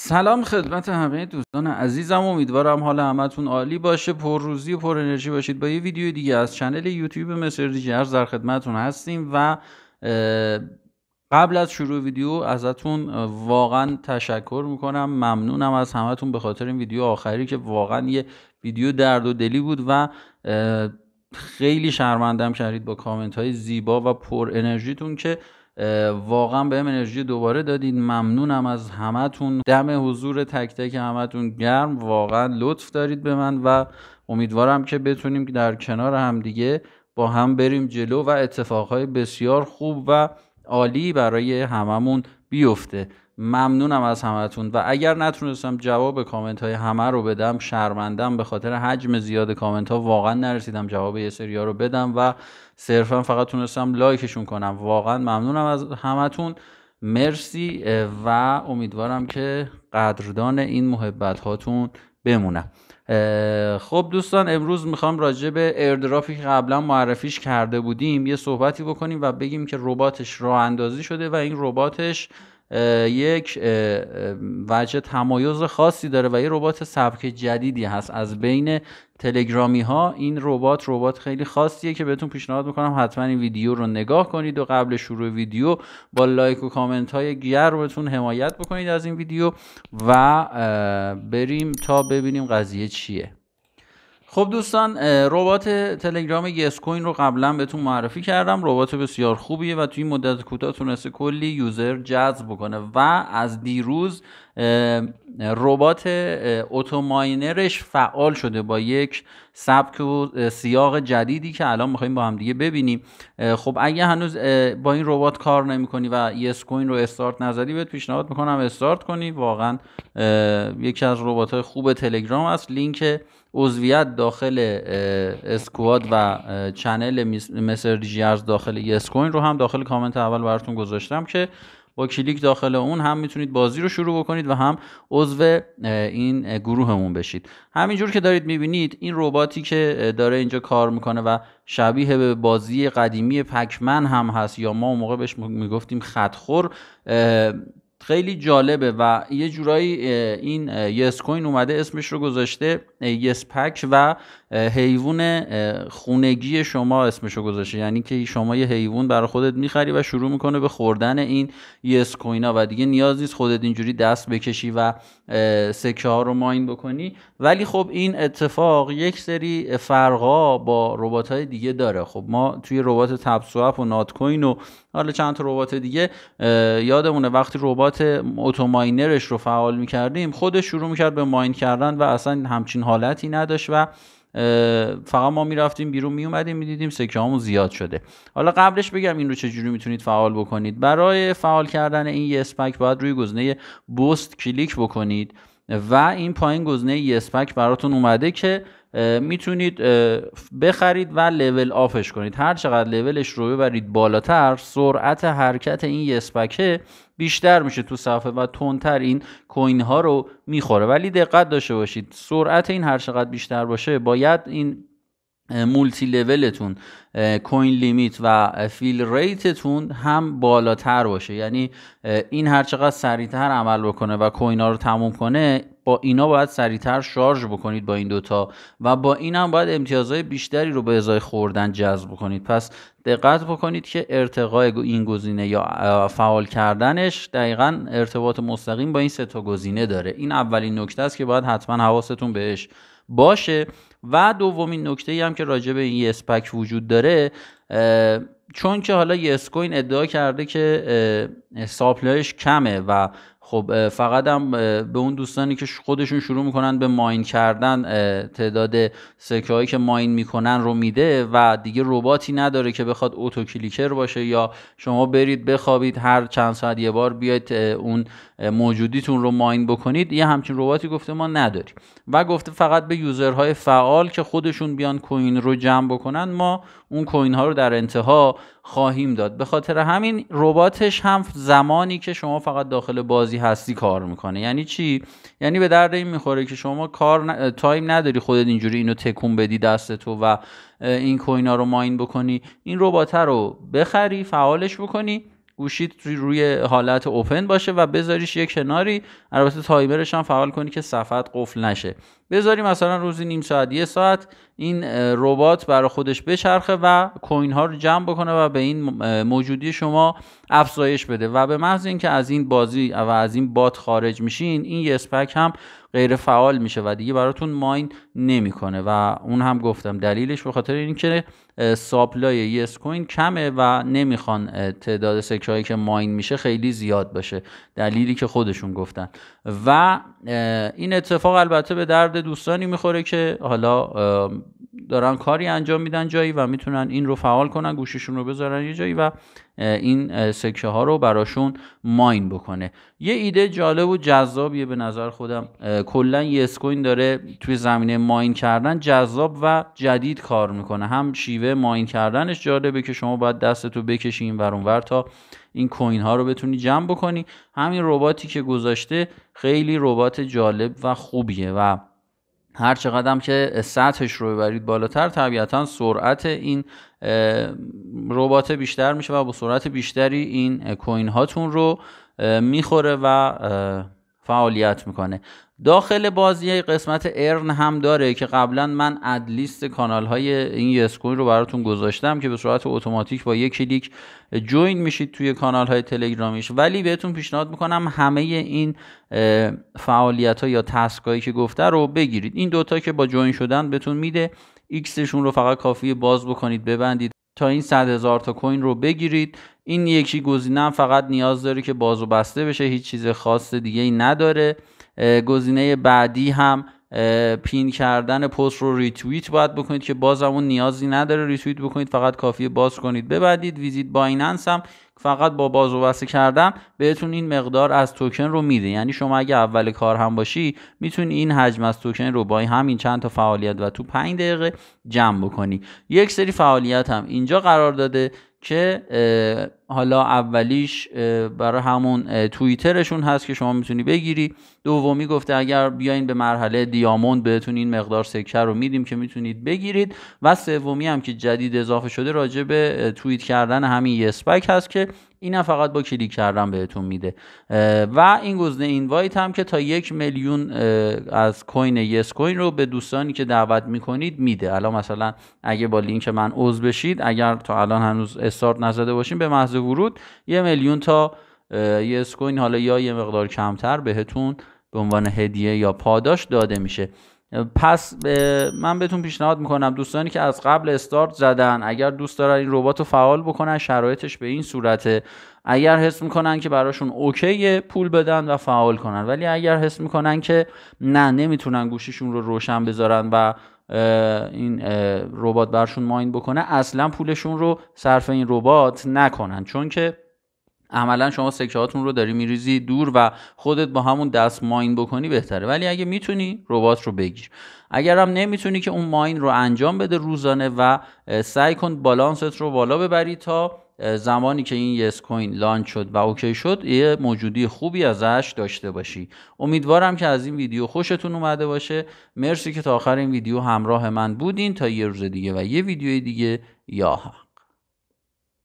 سلام خدمت همه دوستان عزیزم امیدوارم حال همتون عالی باشه پر روزی و پر انرژی باشید با یه ویدیو دیگه از چنل یوتیوب مصر دیجرز در خدمتون هستیم و قبل از شروع ویدیو ازتون واقعا تشکر میکنم ممنونم از همتون به خاطر این ویدیو آخری که واقعا یه ویدیو درد و دلی بود و خیلی شرمندم کردید با کامنت های زیبا و پر انرژیتون که واقعا به انرژی دوباره دادید ممنونم از همتون دم حضور تک تک همتون گرم واقعا لطف دارید به من و امیدوارم که بتونیم در کنار همدیگه با هم بریم جلو و اتفاقهای بسیار خوب و عالی برای هممون بیفته ممنونم از همتون و اگر نتونستم جواب کامنت های همه رو بدم شرمندم به خاطر حجم زیاد کامنت ها واقعا نرسیدم جواب یه سری ها رو بدم و صرفا فقط تونستم لایکشون کنم واقعا ممنونم از همتون مرسی و امیدوارم که قدردان این محبت هاتون بمونم خب دوستان امروز میخوام راجع به ایردراپی که قبلا معرفیش کرده بودیم یه صحبتی بکنیم و بگیم که رباتش راه اندازی شده و این رباتش یک وجه تمایز خاصی داره و یه ربات سبک جدیدی هست از بین تلگرامی ها این ربات ربات خیلی خاصیه که بهتون پیشنهاد میکنم حتما این ویدیو رو نگاه کنید و قبل شروع ویدیو با لایک و کامنت های بهتون حمایت بکنید از این ویدیو و بریم تا ببینیم قضیه چیه خب دوستان ربات تلگرام یس کوین رو قبلا بهتون معرفی کردم ربات بسیار خوبیه و توی مدت کوتاه تونسته کلی یوزر جذب بکنه و از دیروز ربات اتوماینرش فعال شده با یک سبک و سیاق جدیدی که الان میخوایم با هم دیگه ببینیم خب اگه هنوز با این ربات کار نمیکنی و یس کوین رو استارت نزدی بهت پیشنهاد میکنم استارت کنی واقعا یکی از ربات های خوب تلگرام است لینک عضویت داخل اسکواد و چنل مثل ریجیرز داخل یسکوین رو هم داخل کامنت اول براتون گذاشتم که با کلیک داخل اون هم میتونید بازی رو شروع بکنید و هم عضو این گروهمون بشید همینجور که دارید میبینید این رباتی که داره اینجا کار میکنه و شبیه به بازی قدیمی پکمن هم هست یا ما اون موقع بهش میگفتیم خطخور خیلی جالبه و یه جورایی این یسکوین اومده اسمش رو گذاشته یسپک و حیوان خونگی شما اسمشو گذاشته یعنی که شما یه حیوان برای خودت میخری و شروع میکنه به خوردن این یس کوینا و دیگه نیاز نیست خودت اینجوری دست بکشی و سکه ها رو ماین بکنی ولی خب این اتفاق یک سری فرقا با ربات های دیگه داره خب ما توی ربات تبسواپ و نات کوین و حالا چند تا ربات دیگه یادمونه وقتی ربات اتوماینرش رو فعال میکردیم خودش شروع میکرد به ماین کردن و اصلا همچین حالتی نداشت و فقط ما میرفتیم بیرون میومدیم دیدیم سکه همون زیاد شده حالا قبلش بگم این رو چجوری میتونید فعال بکنید برای فعال کردن این یسپک باید روی گزینه بوست کلیک بکنید و این پایین گزینه یسپک براتون اومده که میتونید بخرید و لول آفش کنید هر چقدر لولش رو ببرید بالاتر سرعت حرکت این یسپکه بیشتر میشه تو صفحه و تندتر این کوین ها رو میخوره ولی دقت داشته باشید سرعت این هر چقدر بیشتر باشه باید این مولتی لولتون کوین لیمیت و فیل ریتتون هم بالاتر باشه یعنی این هرچقدر سریعتر عمل بکنه و کوین ها رو تموم کنه با اینا باید سریعتر شارژ بکنید با این دوتا و با این هم باید امتیازهای بیشتری رو به ازای خوردن جذب کنید پس دقت بکنید که ارتقای این گزینه یا فعال کردنش دقیقا ارتباط مستقیم با این سه تا گزینه داره این اولین نکته است که باید حتما حواستون بهش باشه و دومین نکته ای هم که راجع به این اسپک وجود داره چون که حالا یسکوین ادعا کرده که ساپلایش کمه و خب فقط هم به اون دوستانی که خودشون شروع میکنن به ماین کردن تعداد سکه هایی که ماین میکنن رو میده و دیگه رباتی نداره که بخواد اوتو کلیکر باشه یا شما برید بخوابید هر چند ساعت یه بار بیاید اون موجودیتون رو ماین بکنید یه همچین رباتی گفته ما نداریم و گفته فقط به یوزرهای فعال که خودشون بیان کوین رو جمع بکنن ما اون کوین ها رو در انتها خواهیم داد به خاطر همین رباتش هم زمانی که شما فقط داخل بازی هستی کار میکنه یعنی چی یعنی به درد این میخوره که شما کار تایم نداری خودت اینجوری اینو تکون بدی دست تو و این کوینا رو ماین بکنی این ربات رو بخری فعالش بکنی گوشیت روی حالت اوپن باشه و بذاریش یک کناری البته تایمرش هم فعال کنی که صفحت قفل نشه بذاری مثلا روزی نیم ساعت یه ساعت این ربات برای خودش بچرخه و کوین ها رو جمع بکنه و به این موجودی شما افزایش بده و به محض اینکه از این بازی و از این بات خارج میشین این یسپک هم غیر فعال میشه و دیگه براتون ماین نمیکنه و اون هم گفتم دلیلش به خاطر اینکه ساپلای یس کوین کمه و نمیخوان تعداد سکه که ماین میشه خیلی زیاد باشه دلیلی که خودشون گفتن و این اتفاق البته به درد دوستانی میخوره که حالا دارن کاری انجام میدن جایی و میتونن این رو فعال کنن گوششون رو بذارن یه جایی و این سکه ها رو براشون ماین بکنه یه ایده جالب و جذابیه به نظر خودم کلا یه کوین داره توی زمینه ماین کردن جذاب و جدید کار میکنه هم شیوه ماین کردنش جالبه که شما باید دستتو بکشی این ور تا این کوین ها رو بتونی جمع بکنی همین رباتی که گذاشته خیلی ربات جالب و خوبیه و هر چقدر که سطحش رو ببرید بالاتر طبیعتا سرعت این ربات بیشتر میشه و با سرعت بیشتری این کوین هاتون رو میخوره و فعالیت میکنه داخل بازی قسمت ارن هم داره که قبلا من ادلیست کانال های این یسکوین رو براتون گذاشتم که به صورت اتوماتیک با یک کلیک جوین میشید توی کانال های تلگرامیش ولی بهتون پیشنهاد میکنم همه این فعالیت ها یا تسک هایی که گفته رو بگیرید این دوتا که با جوین شدن بهتون میده ایکسشون رو فقط کافی باز بکنید ببندید تا این صد هزار تا کوین رو بگیرید این یکی گزینه هم فقط نیاز داره که باز و بسته بشه هیچ چیز خاص دیگه ای نداره گزینه بعدی هم پین کردن پست رو ریتویت باید بکنید که باز همون نیازی نداره ریتویت بکنید فقط کافیه باز کنید ببندید ویزیت بایننس هم فقط با باز و بسته کردن بهتون این مقدار از توکن رو میده یعنی شما اگه اول کار هم باشی میتونی این حجم از توکن رو با همین چند تا فعالیت و تو 5 دقیقه جمع بکنی یک سری فعالیت هم اینجا قرار داده که حالا اولیش برای همون توییترشون هست که شما میتونی بگیری دومی گفته اگر بیاین به مرحله دیاموند بهتون این مقدار سکه رو میدیم که میتونید بگیرید و سومی هم که جدید اضافه شده راجع به توییت کردن همین یسپک هست که این فقط با کلیک کردن بهتون میده و این گزینه اینوایت هم که تا یک میلیون از کوین یس کوین رو به دوستانی که دعوت میکنید میده الان مثلا اگه با لینک من عضو بشید اگر تا الان هنوز استارت نزده باشین به محض ورود یه میلیون تا یه اسکوین حالا یا یه مقدار کمتر بهتون به عنوان هدیه یا پاداش داده میشه پس من بهتون پیشنهاد میکنم دوستانی که از قبل استارت زدن اگر دوست دارن این ربات رو فعال بکنن شرایطش به این صورته اگر حس میکنن که براشون اوکیه پول بدن و فعال کنن ولی اگر حس میکنن که نه نمیتونن گوشیشون رو روشن بذارن و این ربات برشون ماین بکنه اصلا پولشون رو صرف این ربات نکنن چون که عملا شما سکه هاتون رو داری میریزی دور و خودت با همون دست ماین بکنی بهتره ولی اگه میتونی ربات رو بگیر اگر هم نمیتونی که اون ماین رو انجام بده روزانه و سعی کن بالانست رو بالا ببری تا زمانی که این یس کوین لانچ شد و اوکی شد یه موجودی خوبی ازش داشته باشی امیدوارم که از این ویدیو خوشتون اومده باشه مرسی که تا آخر این ویدیو همراه من بودین تا یه روز دیگه و یه ویدیو دیگه یا